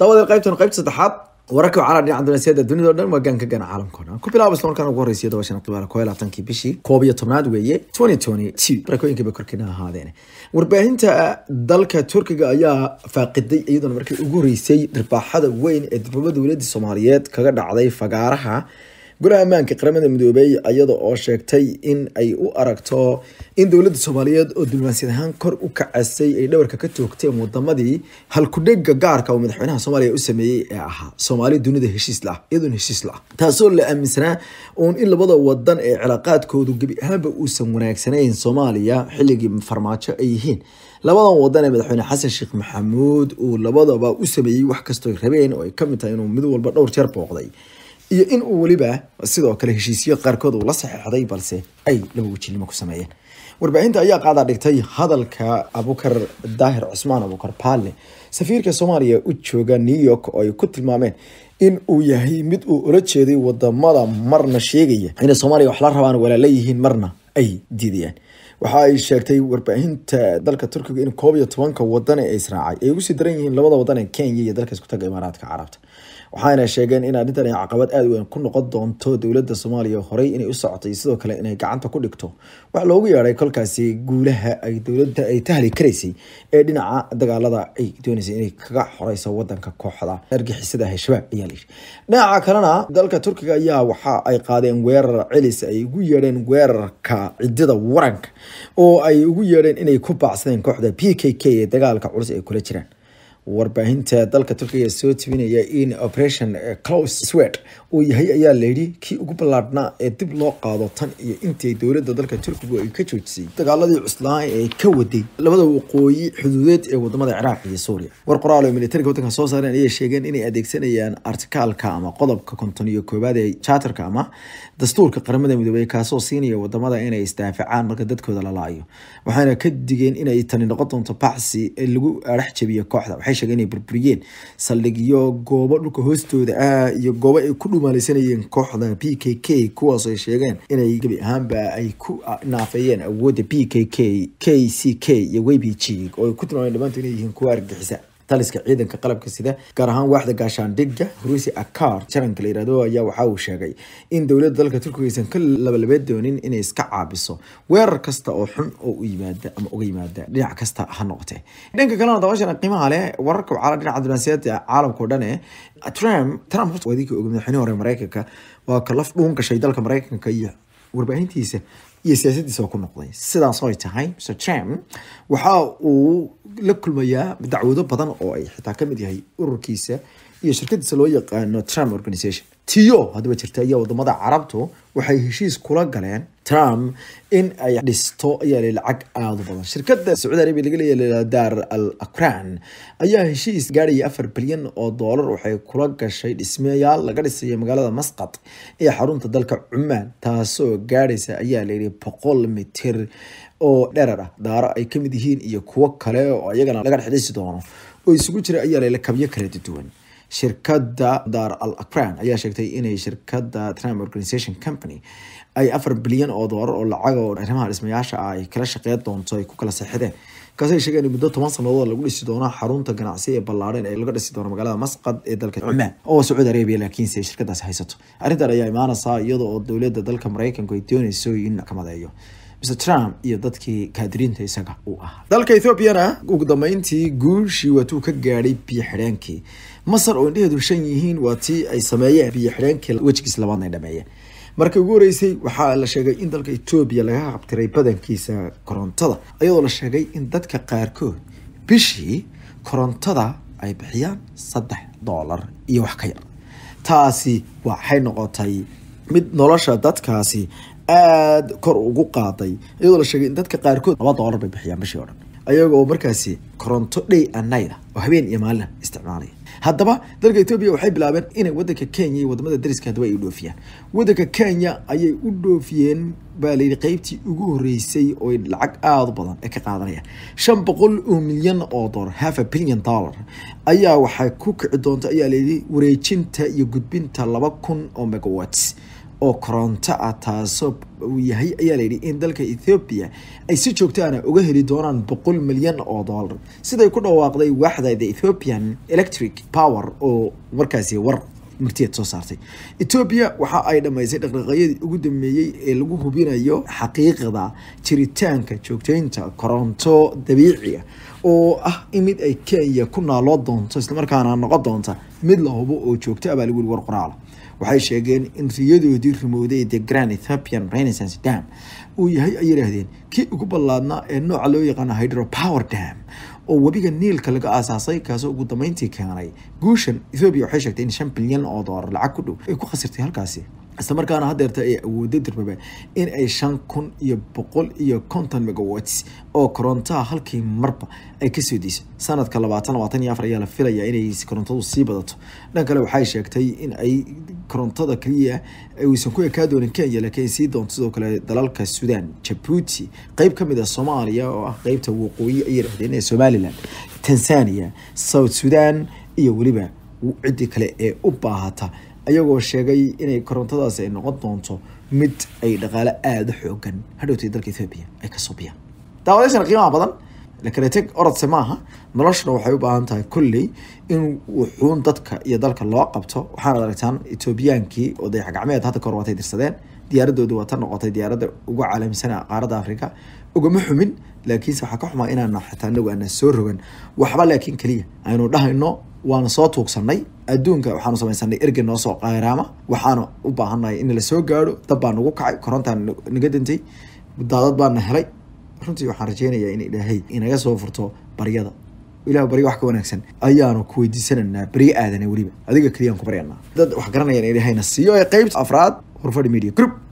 dabadeed qaybtan qaybta saddexaad wararka caalam dhinaca dunaasiyada dunida oo dhan waa gaanka gaana caalamka oo dhan ku bilaabo isla markaan ugu horreysay dabashan qibaala koo laatankii bishii koob iyo tobnaad weeye twenty twenty two barakooyinkii bay korkiina ahaadeen warbaahinta ah, dalka turkiga ayaa faaqiday iyadoona markii ugu horreysay dharbaaxada weyn ee dibloomada dowladda soomaaliyeed kaga dhacday fagaaraha golaha ammaanka qaramada midoobay ayada oo sheegtay in ay u aragto in dowladda soomaaliyeed oo diblomaasiyad ahaan kor u kacasay ay dhawarka ka toogteen wadamadii halkudhega gaarka uu madaxweynaha soomaaliya u sameeyey ee ahaa soomaali dunida heshiis la iyadoona taasoo la aaminsanaa uun in labada wadan ee cilaaqaadkoodu gebi ahaanba uusan wanaagsanayn soomaaliya xilligii farmaajo ay yihiin labadan wadan ee madaxweyne xasan sheekh maxamuud uu labadaba u sameeyey wax kastoo rabeen oo ay kamid tahay inuu mid walba dhowr jeer booqday iyo in uu weliba sidoo kale heshiisyo qaarkood uu la saxeixday balse ay laba wejinimo ku sameeyeen warbaahinta ayaa qaadaa dhigtay hadalka abukar daahir cusmaan abukar paale safiirka soomaaliya u jooga new york oo ay ku tilmaameen in uu yahay mid uu ula jeeday wadamada marna sheegaya inay soomaaliya wax la rabaan walaaleyihiin marna ay diidayaan waxa ay sheegtay warbaahinta dalka turkiga in koob iyo tobanka wadane ee israacay ay ugu sii daran yihiin labada wadan ee kenya iyo dalka iskutaga imaaraadka carabta waxayna sheegeen in arrintan ay caqabad aada weyn ku noqon doonto dowladda soomaaliya horey inay u socotay sidoo kale inay gacanta ku dhigto wax loogu yeedhay kolkaasi guulaha ay dowladda ay tahli karaysay ee dhinaca dagaalada ay doonaysay inay kaga xoreyso wadanka kooxda argixisada Shabaab ayaa dhinaca kalena dalka Turkiga ayaa waxa ay qaadeen weerar celis ay ugu yeedheen weerarka ciidada waranka oo ay ugu yeedheen inay ku baacsadeen kooxda p k k ee dagaalka culus ay kula jiraan warbaahinta dalka turkiga soo tibinaya in operation close eh, swed uu yahay ayaa layidhi kii ugu ballaadhnaa ee dib loo qaado tan iyo intii dowladda dalka turkigu ay ka joojisay dagaaladii cuslaa ee ka waday labada waqooyi xuduudeed ee wadamada ciraaq iyo suuriya war qoraal oo militariga waddanka soo saareen ayay sheegeen inay adeegsanayaan artikaalka ama qodobka konton iyo koobaad ee jaatarka ama dastuurka qaramada midoobey kaasoo siinaya wadamada inay isdaaficaan marka dadkooda la waxaana ka digeen inay tani noqon doonto bacsi lagu arax jabiyo kooxda waxay sheegeen inay burburiyeen saldhigyo goobo dhulka hoostooda ah iyo goobo ay ku dhumaalisanayeen kooxda p k k kuwaas ay sheegeen inay gebi ahaanba ay ku ah, naafeeyeen awoodda p k k k c k iyo wbg oo ay ku tilmaameen dhammaantu inay yihiin kuwa argixisa taliska ciidanka qalabka sida gaar ahaan waaxda gaashaandhigga ruusi akar jaranka la ayaa waxa uu sheegay in dowladda dalka turkiga aysan ka labalabee doonin inay iska caabiso weerar kasta oo xun oo u yimaada ama uga yimaada dhinac kasta ha noqote dhanka kalena dabaashan qiimaha leh wararka wacala dhinaca dibnaasiyaadda caalamka oo dhan trump trump wadiinka og madaxweynihi hore mareykanka waa ka laf dhuun gashay dalka mareykanka iyo warbaahintiisa iyo siyaasadiisa ku noqday sidaas ay tahay mr cham waxa uu la kulmayaa dacwado badan oo ay xitaa kamid yahay ururkiisa iyo shirkadiisa loo yaqaano tram organization tiyo hadaba jirta iyo wadamada carabtu waxay heshiis kula galeen trump in ay dhisto ayaala lacag aada badan shirkada sacuudi arabia laga leeya daar al akran ayaa heshiis gaadhaya afar bilyan oo doolar waxay kula gashay dhismayaal laga dhisaya magaalada masqad ee xarunta dalka cumaan taasoo gaadhaysa ayaa layihi boqol mitir oo dherar ah daaro ay kamid yihiin iyo kuwo kale oo iyagana laga dhexdhisi doono oo isugu jira ayaa layla kabyo kala duwan shirkada dar al akran ayaa sheegtay inay shirkada trump organization company ay afar bilyan oo doolar oo lacag oo arrimaha dhismayaasha ah ay kala shaqeyn doonto ay ku kala saxideen kaasi ay sheegeen in muddo toban sannadood lagu dhisi doono xarunta ganacsi ee ballaadhan ee laga dhisi doono magaalada masqad ee dalka cumaan oo sacuudi arabia laakiinse ay shirkadaasi haysato arrintan ayaa imaanaysaa iyada oo dowladda dalka mareykanku ay doonayso in kamadeeyo mr trump iyo dadkii kaadiriinta isaga uu ahaa dalka ethoobiyana ugu dambeyntii guushii waatuu ka gaadhay biyo xidheenkii masar oo indhaheedu shan yihiin waa tii ay sameeyeen biyo xidheenkii wejigiis labaadna dhameeyeen markii ugu horeysay waxaa la sheegay in dalka etoobiya laga qabtiray badankiisa korontada ayadoo la sheegay in dadka qaarkood bishii korontada ay bixiyaan saddex doolar iyo wax ka yar taasi waxay noqotay mid nolosha dadkaasi aad kor ugu qaaday iyadoo la sheegay in dadka qaarkood laba doolar bay bixiyaan bishii o dhan ayagoo markaasi koronto day anight oo habeen iyo maalina isticmaalaya haddaba dalka etoobiya waxay bilaabeen inay wadanka kenya iyo wadamada dariska haddaba ay u dhoofiyaan wadanka kenya ayay u dhoofiyeen baa layidhi qeybtii ugu horreysay oo lacag aada u badan ee ka qaadanayaan shan boqol oo milyan oo dolar half a billion dollar ayaa waxay ku kici doonta ayaa layidhi wareejinta iyo gudbinta laba kun oo megawats oo koronto ah taasoo yahay ayaa la layidhi in dalka ethoobiya ay si joogtaana uga heli doonaan boqol milyan oo dollar siday ku dhawaaqday waaxda the ethoopian electric power oo markaasi war martiyeed soo saartay etoobiya waxa ay dhammaysay dhaqdhaqayadii ugu dambeeyey ee lagu hubinayo xaqiiqda jiritaanka joogteynta koronto dabiiciga ah, oo ah in mid ay kenya ku naaloo doonto islamarkaana noqon doonta mid la hubo oo joogto abaa ah lagu yiri war qoraala waxay sheegeen in riyadoodii rumowday the grand ethiopian renaissance dam uu yahay ay yidhaahdeen kii ugu ballaadnaa ee nooca loo yaqaana hydropower dam oo webiga niilka laga aasaasay kaasoo ugu dambeyntii keenay guushan ethoobiya waxay sheegtay in shan bilyan oo doolar lacag ku dhow ay ku khasirtay halkaasi isla markaana haddeerta ay awooda darbaba in ay shan kun iyo boqol iyo konton megawats oo korontaha halkii marba ay kasoo diiso sanadka labaatan labaatan iyo afar ayaa la filayaa inay korontadu sii badato dhan kale waxay sheegtay in ay korontada keliya uusan ku ekaa doonin kenya laakiin sii doonto sidoo kale dalalka sudan jabuuti qeyb ka mid a ah soomaaliya oo ah qeybta waqooyi ay yidhahdeen ee somaliland tanzania south sudan iyo weliba ciddii kale ee u baahata ayagoo sheegay inay korontadaas ay noqon doonto mid ay dhaqaale aada u xoogan hadhowtay dalka ethoobia ay kasoo biyaan daawadayaashan qiimaha badan kala orodse maaha noloshuna waxay u baahan tahay kulley in wuxuun dadka iyo dalka loo qabto waxaanad aragtaan etoobiyaankii oo dayaxgacmeed hadda kahor waatay dirsadeen diyaaradoodu waa ta noqotay diyaaradda ugu caalamsana qaarada africa ugama xumin laakiinse waxaa ka xumaa inaan xitaa inagu aana soo rogan waxba laakiin keliya aynu dhahayno waana soo tuugsanay adduunka waxaanu samaysanay erge noo soo qayraama waxaanu u baahannahay in la gaadho dab baa nagu kacay korontaan naga dintay daadad baana helay runtii waxaan rajeynayaa in ilaahay inaga soo furto baryada ilaah baryo wax ka wanaagsan ayaanu ku weydiisanaynaa baryo aadane weliba adiga keliyaan ku baryanaa dad wax garanayaan ilaahayna siiyo ee qeybta afraad horfadhi media group